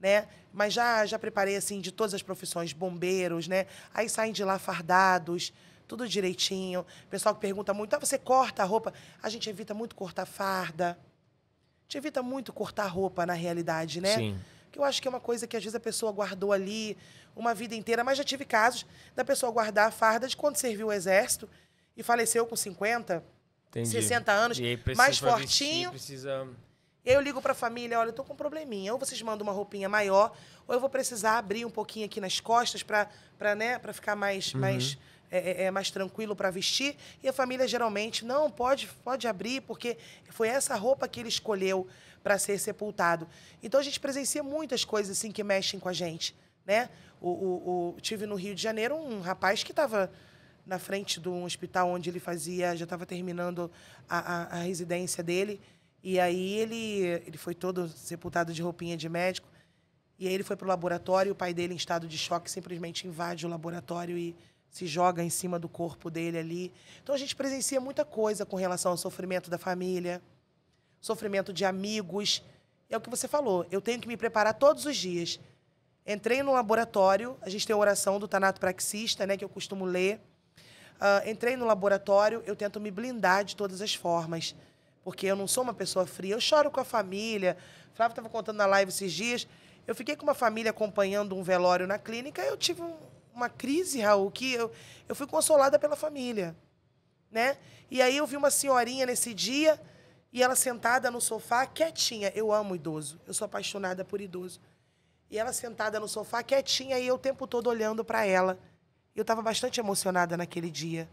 né? Mas já, já preparei, assim, de todas as profissões, bombeiros, né? Aí saem de lá fardados, tudo direitinho. Pessoal que pergunta muito, ah, você corta a roupa? A gente evita muito cortar farda. A gente evita muito cortar roupa, na realidade, né? Sim. Que eu acho que é uma coisa que às vezes a pessoa guardou ali uma vida inteira, mas já tive casos da pessoa guardar a farda de quando serviu o exército e faleceu com 50, Entendi. 60 anos, mais fortinho. Vestir, precisa e aí eu ligo para a família, olha, eu tô com um probleminha. Ou vocês mandam uma roupinha maior, ou eu vou precisar abrir um pouquinho aqui nas costas para né, ficar mais, uhum. mais é, é, é mais tranquilo para vestir. E a família geralmente, não, pode, pode abrir, porque foi essa roupa que ele escolheu para ser sepultado. Então a gente presencia muitas coisas assim que mexem com a gente. Né? O, o, o tive no Rio de Janeiro um rapaz que estava na frente de um hospital onde ele fazia, já estava terminando a, a, a residência dele. E aí ele, ele foi todo sepultado de roupinha de médico. E aí ele foi para o laboratório, o pai dele, em estado de choque, simplesmente invade o laboratório e se joga em cima do corpo dele ali. Então a gente presencia muita coisa com relação ao sofrimento da família, sofrimento de amigos. É o que você falou, eu tenho que me preparar todos os dias. Entrei no laboratório, a gente tem a oração do Tanato Praxista, né, que eu costumo ler. Uh, entrei no laboratório, eu tento me blindar de todas as formas porque eu não sou uma pessoa fria. Eu choro com a família. O Flávio estava contando na live esses dias. Eu fiquei com uma família acompanhando um velório na clínica. Eu tive um, uma crise, Raul, que eu, eu fui consolada pela família. Né? E aí eu vi uma senhorinha nesse dia e ela sentada no sofá, quietinha. Eu amo idoso. Eu sou apaixonada por idoso. E ela sentada no sofá, quietinha, e eu o tempo todo olhando para ela. Eu estava bastante emocionada naquele dia.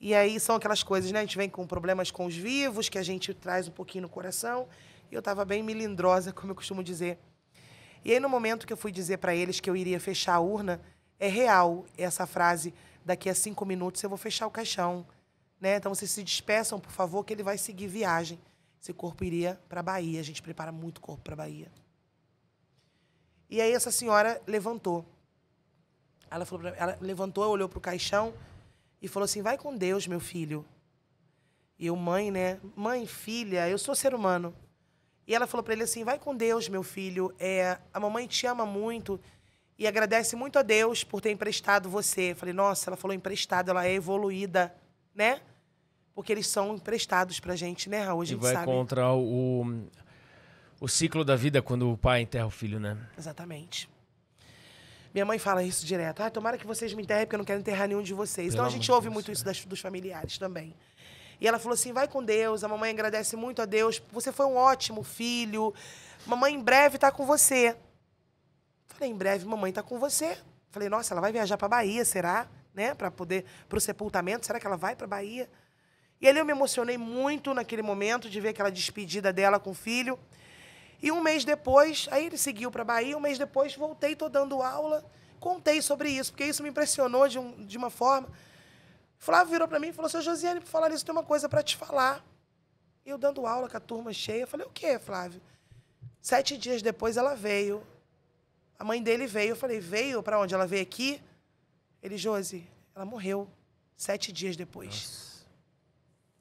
E aí são aquelas coisas, né? A gente vem com problemas com os vivos, que a gente traz um pouquinho no coração. E eu estava bem milindrosa, como eu costumo dizer. E aí, no momento que eu fui dizer para eles que eu iria fechar a urna, é real essa frase: daqui a cinco minutos eu vou fechar o caixão. Né? Então vocês se despeçam, por favor, que ele vai seguir viagem. Esse corpo iria para Bahia. A gente prepara muito corpo para Bahia. E aí essa senhora levantou. Ela falou, pra... ela levantou, olhou para o caixão e falou assim: vai com Deus, meu filho. E eu, mãe, né? Mãe, filha, eu sou ser humano. E ela falou para ele assim: vai com Deus, meu filho. É, a mamãe te ama muito e agradece muito a Deus por ter emprestado você. Eu falei: nossa, ela falou emprestado, ela é evoluída, né? Porque eles são emprestados pra gente, né, Raul? A gente e vai sabe. contra o, o ciclo da vida quando o pai enterra o filho, né? Exatamente. Minha mãe fala isso direto. Ah, tomara que vocês me enterrem, porque eu não quero enterrar nenhum de vocês. Pelo então a gente ouve Deus muito Deus. É. isso das, dos familiares também. E ela falou assim: vai com Deus, a mamãe agradece muito a Deus, você foi um ótimo filho, mamãe em breve está com você. Falei: em breve, mamãe está com você. Falei: nossa, ela vai viajar para Bahia, será? Né? Para poder, para o sepultamento, será que ela vai para Bahia? E ali eu me emocionei muito naquele momento de ver aquela despedida dela com o filho. E um mês depois, aí ele seguiu para Bahia, um mês depois voltei, tô dando aula, contei sobre isso, porque isso me impressionou de, um, de uma forma. Flávio virou para mim e falou: Seu Josiane, para falar nisso, tem uma coisa para te falar. Eu dando aula com a turma cheia, falei: O quê, Flávio? Sete dias depois ela veio. A mãe dele veio. Eu falei: Veio para onde? Ela veio aqui? Ele, Josi, ela morreu. Sete dias depois. Nossa.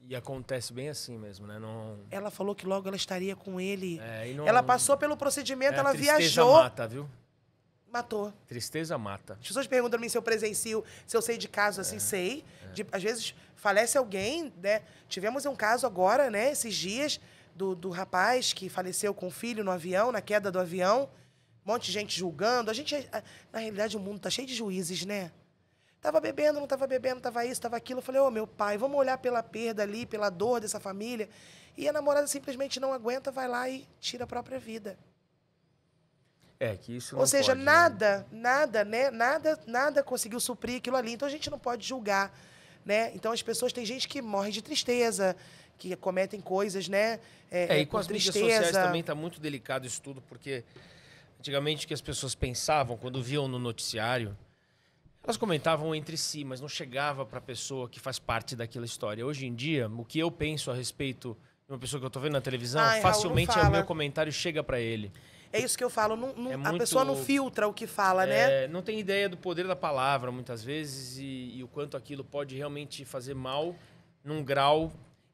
E acontece bem assim mesmo, né? Não... Ela falou que logo ela estaria com ele. É, não... Ela passou pelo procedimento, é, ela viajou. mata, viu? Matou. Tristeza mata. As pessoas perguntam pra mim se eu presencio, se eu sei de caso assim, é, sei. É. De, às vezes falece alguém, né? Tivemos um caso agora, né? Esses dias, do, do rapaz que faleceu com o filho no avião, na queda do avião. Um monte de gente julgando. A gente, na realidade, o mundo tá cheio de juízes, né? Tava bebendo, não tava bebendo, tava isso, tava aquilo. Eu falei, ô oh, meu pai, vamos olhar pela perda ali, pela dor dessa família. E a namorada simplesmente não aguenta, vai lá e tira a própria vida. É, que isso não Ou seja, pode, né? nada, né? nada, né? Nada, nada conseguiu suprir aquilo ali. Então a gente não pode julgar, né? Então as pessoas, tem gente que morre de tristeza, que cometem coisas, né? É, é e é, com, com as tristeza. mídias sociais também está muito delicado isso tudo, porque antigamente o que as pessoas pensavam quando viam no noticiário elas comentavam entre si, mas não chegava para a pessoa que faz parte daquela história. Hoje em dia, o que eu penso a respeito de uma pessoa que eu estou vendo na televisão, Ai, facilmente o meu comentário chega para ele. É isso que eu falo. Não, não, é muito, a pessoa não filtra o que fala, né? é, né? Não tem ideia do poder da palavra, muitas vezes, e, e, o quanto aquilo pode realmente fazer mal num grau